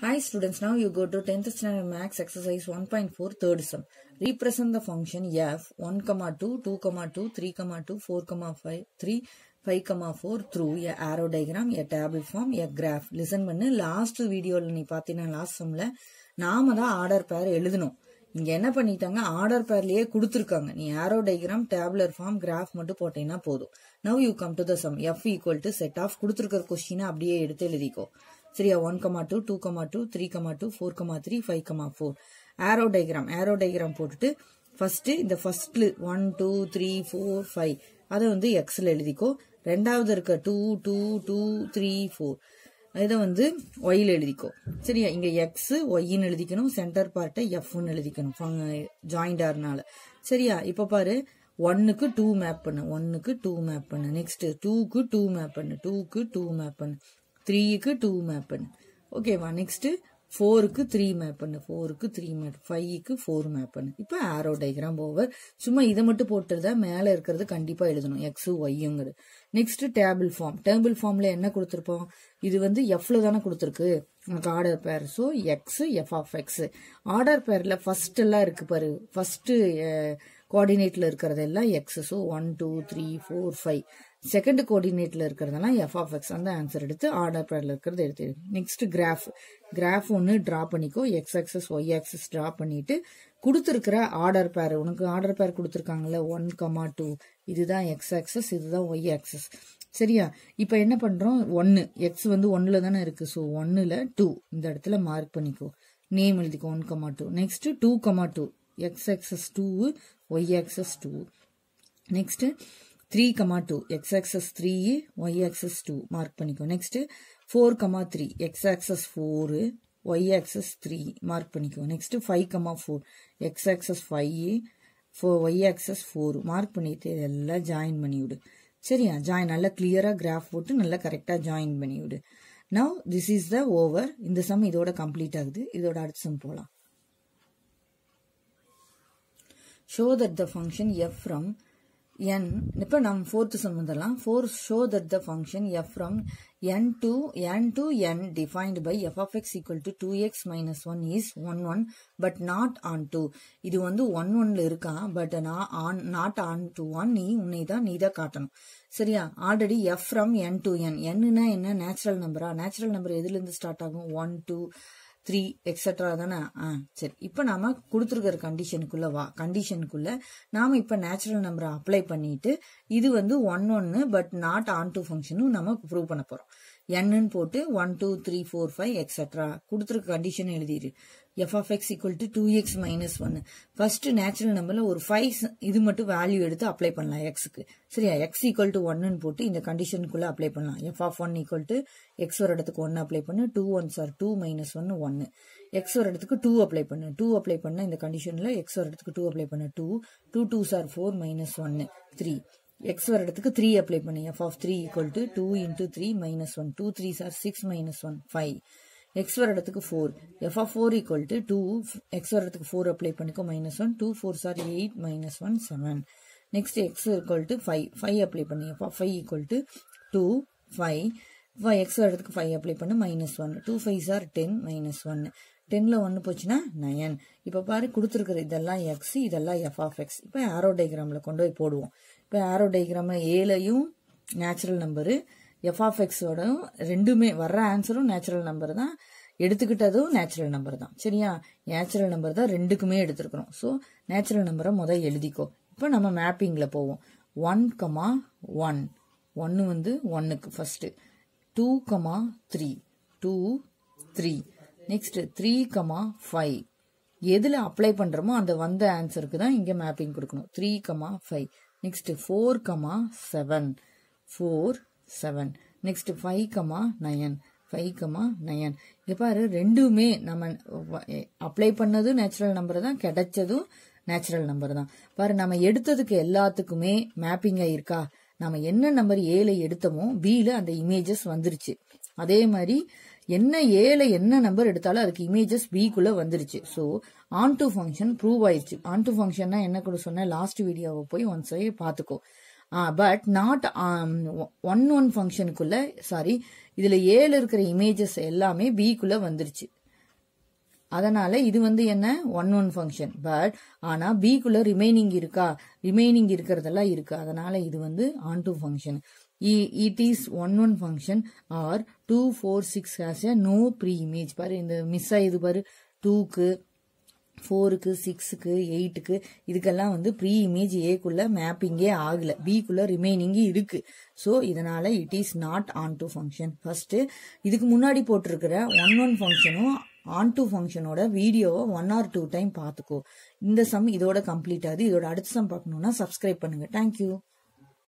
Hi students, now you go to 10th standard max exercise 1.4 third sum. Represent the function f 1, 2, 2, 2, 3, 2, 4, 5, 3, 5, 4 through a arrow diagram, a table form, a graph. Listen பண்ணு, last videoல நீ பாத்தினா last sumல, நாம தான் order pair எழுதுனோம். இங்க என்ன பண்ணிட்டாங்க order பேர்லயே கொடுத்துருக்காங்க நீ arrow diagram tabular form graph மட்டும் போட்டீங்கன்னா போதும் Now you come to the sum, f equal to set of, கொடுத்துருக்கிற கொஸ்டினை அப்படியே எடுத்து எழுதிக்கோ சரியா one comma two two comma two three comma two four comma three five comma four arrow diagram arrow diagram போட்டுட்டு ஃபர்ஸ்ட் இந்த ஃபர்ஸ்ட்ல one two three four five அதை வந்து எக்ஸில் எழுதிக்கோ ரெண்டாவது இருக்க two two two three four இதை வந்து ஒயில் எழுதிக்கோ சரியா இங்கே எக்ஸ் ஒய்ன்னு எழுதிக்கணும் சென்டர் பார்ட்டை எஃப்னு எழுதிக்கணும் ஜாயிண்டார்னால சரியா இப்போ பாரு ஒன்னுக்கு டூ மேப் பண்ணு ஒன்னுக்கு டூ மேப் பண்ணு நெக்ஸ்ட் டூக்கு டூ மேப் பண்ணு டூக்கு டூ மேப் பண்ணு த்ரீக்கு டூ மேப் பண்ணு ஓகேவா நெக்ஸ்ட்டு ஃபோருக்கு த்ரீ மேப் பண்ணு ஃபோருக்கு த்ரீ மேப் ஃபைவ்க்கு ஃபோர் மேப் பண்ணு இப்போ ஆரோ டைக்ராம் ஓவர் சும்மா இதை மட்டும் போட்டுருந்தா மேலே இருக்கிறது கண்டிப்பாக எழுதணும் எக்ஸு ஒய்யுங்கிறது நெக்ஸ்ட் டேபிள் ஃபார்ம் டேபிள் ஃபார்மில் என்ன கொடுத்துருப்போம் இது வந்து எஃப்ல தானே கொடுத்துருக்கு உங்களுக்கு order pair so x f of x order பேரில் ஃபர்ஸ்ட் எல்லாம் இருக்கு பாரு ஃபர்ஸ்ட்டு கோஆர்டினேட்டில் இருக்கிறதெல்லாம் x one two three four five second கோஆர்டினேட்டில் இருக்கிறதெல்லாம் எஃப் ஆஃப் எக்ஸ் அந்த ஆன்சர் எடுத்து ஆர்டர் பேரில் இருக்கிறது எடுத்து நெக்ஸ்ட் கிராஃப் கிராஃப் ஒன்று டிரா பண்ணிக்கோ x axis y axis draw பண்ணிட்டு கொடுத்துருக்கிற ஆர்டர் பேர் உனக்கு ஆர்டர் பேர் கொடுத்துருக்காங்கல்ல ஒன் கமா டூ இதுதான் எக்ஸ் ஆக்சஸ் இதுதான் ஒய் ஆக்சஸ் சரியா இப்போ என்ன பண்ணுறோம் ஒன்று எக்ஸ் வந்து ஒன்னில் தானே இருக்குது ஸோ ஒன்னுல டூ இந்த இடத்துல மார்க் பண்ணிக்கோ நேம் எழுதிக்கோ one comma two next two comma two x axis two y axis two next three comma two x three y two mark பண்ணிக்கோ next four comma three x four y axis three mark பண்ணிக்கோ next five comma four x axis four y join சரியா join நல்லா கிளியராக graph போட்டு நல்லா கரெக்டாக join பண்ணி விடு திஸ் இஸ் த ஓவர் இந்த சம் இதோட கம்ப்ளீட் ஆகுது இதோட அடுத்த சம் போகலாம் show that the function f from n இப்போ நம்ம ஃபோர்த் சம் வந்துடலாம் four show that the function f from N to N to N defined by f of x equal to two x minus one is one one but not onto இது வந்து one ஒன்ல இருக்கா but நான் on not onto one நீ உன்னை தான் நீ தான் காட்டணும் சரியா already f from N to N என்னன்னா என்ன நேச்சுரல் நம்பரா நேச்சுரல் நம்பர் எதுலேருந்து ஸ்டார்ட் ஆகும் ஒன் டூ த்ரீ எக்ஸட்ரா தானே ஆ சரி இப்போ நாம கொடுத்துருக்கிற கண்டிஷனுக்குள்ள வா கண்டிஷனுக்குள்ள நாம இப்போ நேச்சுரல் நம்பரை அப்ளை பண்ணிட்டு இது வந்து ஒன் ஒன்னு பட் நாட் ஆன் டூ ஃபங்க்ஷனும் நம்ம ப்ரூவ் பண்ண போறோம் என்னு போட்டு one two three four five extra கொடுத்துருக்க கண்டிஷன் எழுதிடு f of x equal to two x minus ஒன்னு ஃபர்ஸ்ட் நேச்சுரல் நம்பர்ல ஒரு ஃபைவ் இது மட்டும் வேல்யூ எடுத்து அப்ளை பண்ணலாம் எக்ஸுக்கு சரியா எக்ஸ் ஈக்குவல் டு ஒன்னு போட்டு இந்த கண்டிஷனுக்குள்ள அப்ளை பண்ணலாம் f of one equal to x ஒரு இடத்துக்கு ஒன்னு அப்ளை பண்ணு two one sir two minus ஒன்னு ஒன்னு எக்ஸ் ஒரு இடத்துக்கு டூ அப்ளை பண்ணு டூ அப்ளை பண்ண இந்த கண்டிஷன்ல எக்ஸ் ஒரு இடத்துக்கு டூ அப்ளை பண்ண two two two sir four minus ஒன்னு த்ரீ எக்ஸ் வருடத்துக்கு த்ரீ அப்ளை பண்ணி f of three equal to two into three minus one two three sir six minus one five x வருடத்துக்கு four f of four equal to two x வருடத்துக்கு four apply பண்ணிக்கோ minus one two four sir eight minus one seven next x equal to five five apply பண்ணி f of five equal to two five five x இடத்துக்கு five apply பண்ணு minus one two five sir ten minus one டென்ல ஒன்று போச்சுன்னா nine இப்போ பாரு கொடுத்துருக்குற இதெல்லாம் எக்ஸ் இதெல்லாம் எஃப் ஆஃப் எக்ஸ் இப்போ ஆரோ டயக்ராமில் கொண்டு போய் போடுவோம் இப்போ ஆரோ டயக்ராமில் ஏலையும் நேச்சுரல் நம்பரு எஃப் ரெண்டுமே வர்ற ஆன்சரும் நேச்சுரல் நம்பர் தான் எடுத்துக்கிட்டதும் நேச்சுரல் நம்பர் தான் சரியா நேச்சுரல் நம்பர் தான் ரெண்டுக்குமே எடுத்துருக்குறோம் ஸோ நேச்சுரல் நம்பரை முதல் எழுதிக்கோ இப்போ நம்ம மேப்பிங்கில் போவோம் ஒன் கமா ஒன் ஒன்று வந்து ஒன்னுக்கு first two comma three two three next three comma five எதில் அப்ளை பண்ணுறோமோ அந்த வந்த ஆன்சருக்கு தான் இங்கே மேப்பிங் கொடுக்கணும் three comma five next four comma seven four seven next five comma nine five comma nine இங்கே ரெண்டுமே நம்ம அப்ளை பண்ணதும் நேச்சுரல் நம்பர் தான் கிடைச்சதும் நேச்சுரல் நம்பர் தான் பாரு நம்ம எடுத்ததுக்கு எல்லாத்துக்குமே மேப்பிங் ஆயிருக்கா நம்ம என்ன நம்பர் ஏல எடுத்தோமோ பியில அந்த இமேஜஸ் வந்துருச்சு அதே மாதிரி என்ன ஏல என்ன நம்பர் எடுத்தாலும் அதுக்கு இமேஜஸ் பி குள்ள வந்துருச்சு so onto function prove ஆயிருச்சு ஆன் டு ஃபங்க்ஷன்னா என்ன கூட சொன்னேன் லாஸ்ட் வீடியோவை போய் ஒன்ஸ் பார்த்துக்கோ பட் நாட் ஒன் ஒன் ஃபங்க்ஷனுக்குள்ள சாரி இதுல ஏழு இருக்கிற இமேஜஸ் எல்லாமே பி குள்ள வந்துருச்சு அதனால இது வந்து என்ன ஒன் ஒன் ஃபங்க்ஷன் பட் ஆனா குள்ள ரிமைனிங் இருக்கா ரிமைனிங் இருக்கிறதெல்லாம் இருக்கு அதனால இது வந்து onto function it is one one function or two four six has a no pre image பாரு இந்த மிஸ் ஆயிது பாரு டூக்கு ஃபோருக்கு சிக்ஸுக்கு எயிட்டுக்கு இதுக்கெல்லாம் வந்து ப்ரீ இமேஜ் ஏக்குள்ள மேப்பிங்கே ஆகல பிக்குள்ள ரிமைனிங் இருக்கு ஸோ இதனால it is not onto function first இதுக்கு முன்னாடி போட்டிருக்கிற ஒன் ஒன் ஃபங்க்ஷனும் ஆன் டூ ஃபங்க்ஷனோட வீடியோவை ஒன் ஆர் டூ டைம் பார்த்துக்கோ இந்த சம் இதோட கம்ப்ளீட் ஆகுது இதோட அடுத்த சம் பார்க்கணுன்னா சப்ஸ்கிரைப் பண்ணுங்க தேங்க்யூ